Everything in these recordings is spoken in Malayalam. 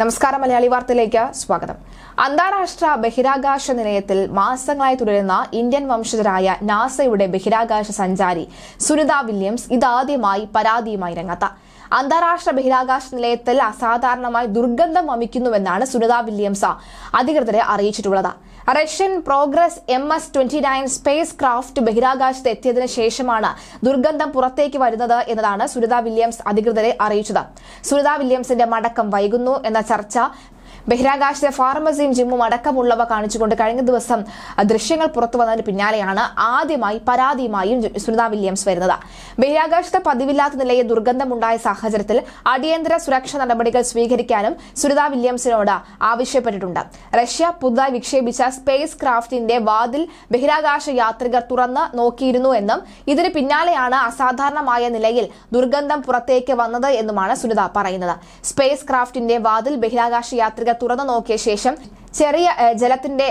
നമസ്കാരം മലയാളി വാർത്തയിലേക്ക് സ്വാഗതം അന്താരാഷ്ട്ര ബഹിരാകാശ നിലയത്തിൽ മാസങ്ങളായി തുടരുന്ന ഇന്ത്യൻ വംശജരായ നാസയുടെ ബഹിരാകാശ സഞ്ചാരി സുനിത വില്യംസ് ഇതാദ്യമായി പരാതിയുമായി രംഗത്ത അന്താരാഷ്ട്ര ബഹിരാകാശ നിലയത്തിൽ അസാധാരണമായി ദുർഗന്ധം വമിക്കുന്നുവെന്നാണ് സുനിത വില്യംസ് അധികൃതരെ അറിയിച്ചിട്ടുള്ളത് Russian progress M S twenty nine spacecraft ബഹിരാകാശത്ത് എത്തിയതിനു ശേഷമാണ് ദുർഗന്ധം പുറത്തേക്ക് വരുന്നത് എന്നതാണ് സുനിത വില്യംസ് അധികൃതരെ അറിയിച്ചത് സുനിത വില്യംസിന്റെ മടക്കം വൈകുന്നു എന്ന ചർച്ച ബഹിരാകാശത്തെ ഫാർമസിയും ജിമ്മും അടക്കമുള്ളവ കാണിച്ചുകൊണ്ട് കഴിഞ്ഞ ദിവസം ദൃശ്യങ്ങൾ പുറത്തു വന്നതിന് പിന്നാലെയാണ് ആദ്യമായി പരാതിയുമായും സുനിത വില്യംസ് വരുന്നത് ബഹിരാകാശത്തെ പതിവില്ലാത്ത നിലയിൽ ദുർഗന്ധമുണ്ടായ സാഹചര്യത്തിൽ അടിയന്തര സുരക്ഷാ നടപടികൾ സ്വീകരിക്കാനും സുനിത വില്യംസിനോട് ആവശ്യപ്പെട്ടിട്ടുണ്ട് റഷ്യ പുതുതായി വിക്ഷേപിച്ച സ്പേസ് ക്രാഫ്റ്റിന്റെ വാതിൽ ബഹിരാകാശ യാത്രികർ തുറന്ന് നോക്കിയിരുന്നു എന്നും ഇതിന് പിന്നാലെയാണ് അസാധാരണമായ നിലയിൽ ദുർഗന്ധം പുറത്തേക്ക് വന്നത് എന്നുമാണ് സുനിത പറയുന്നത് സ്പേസ് ക്രാഫ്റ്റിന്റെ വാതിൽ ബഹിരാകാശ യാത്രികർ തുറന്നു നോക്കിയ ശേഷം ചെറിയ ജലത്തിന്റെ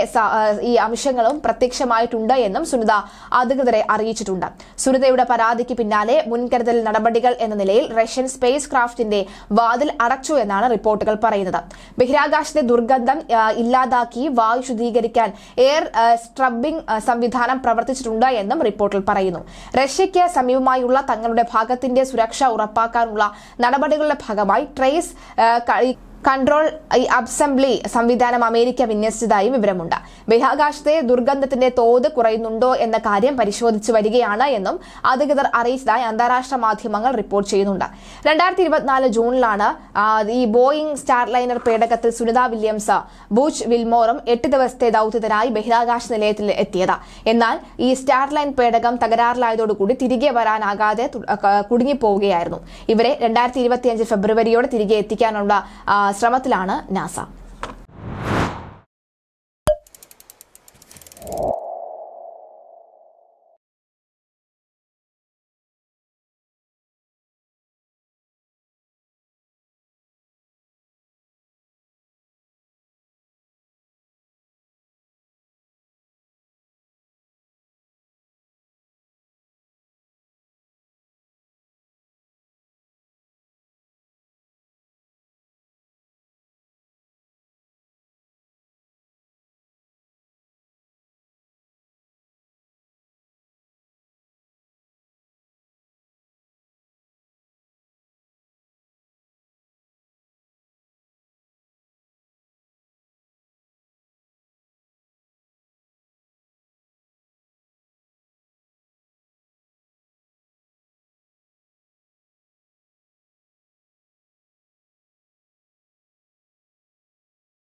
ഈ അംശങ്ങളും പ്രത്യക്ഷമായിട്ടുണ്ട് എന്നും സുനിത അധികൃതരെ അറിയിച്ചിട്ടുണ്ട് സുനിതയുടെ പരാതിക്ക് പിന്നാലെ മുൻകരുതൽ നടപടികൾ എന്ന നിലയിൽ റഷ്യൻ സ്പേസ് ക്രാഫ്റ്റിന്റെ വാതിൽ അടച്ചു എന്നാണ് റിപ്പോർട്ടുകൾ പറയുന്നത് ബഹിരാകാശത്തെ ദുർഗന്ധം ഇല്ലാതാക്കി വായു ശുദ്ധീകരിക്കാൻ എയർ സ്ട്രബിംഗ് സംവിധാനം പ്രവർത്തിച്ചിട്ടുണ്ട് എന്നും റിപ്പോർട്ടിൽ പറയുന്നു റഷ്യയ്ക്ക് സമീപമായുള്ള തങ്ങളുടെ ഭാഗത്തിന്റെ സുരക്ഷ ഉറപ്പാക്കാനുള്ള നടപടികളുടെ ഭാഗമായി ട്രേസ് കൺട്രോൾ അബ്സംബ്ലി സംവിധാനം അമേരിക്ക വിന്യസിച്ചതായും വിവരമുണ്ട് ബഹിരാകാശത്തെ ദുർഗന്ധത്തിന്റെ തോത് കുറയുന്നുണ്ടോ എന്ന കാര്യം പരിശോധിച്ചു വരികയാണ് എന്നും അധികൃതർ അറിയിച്ചതായി അന്താരാഷ്ട്ര മാധ്യമങ്ങൾ റിപ്പോർട്ട് ചെയ്യുന്നുണ്ട് രണ്ടായിരത്തി ഇരുപത്തിനാല് ജൂണിലാണ് ഈ ബോയിങ് സ്റ്റാർലൈനർ പേടകത്തിൽ സുനിത വില്യംസ് ബൂച്ച് വിൽമോറും എട്ട് ദിവസത്തെ ദൌത്യത്തിനായി ബഹിരാകാശ നിലയത്തിൽ എത്തിയത് എന്നാൽ ഈ സ്റ്റാർലൈൻ പേടകം തകരാറിലായതോടുകൂടി തിരികെ വരാനാകാതെ കുടുങ്ങിപ്പോവുകയായിരുന്നു ഇവരെ രണ്ടായിരത്തി ഇരുപത്തിയഞ്ച് ഫെബ്രുവരിയോടെ തിരികെ എത്തിക്കാനുള്ള ശ്രമത്തിലാണ് നാസ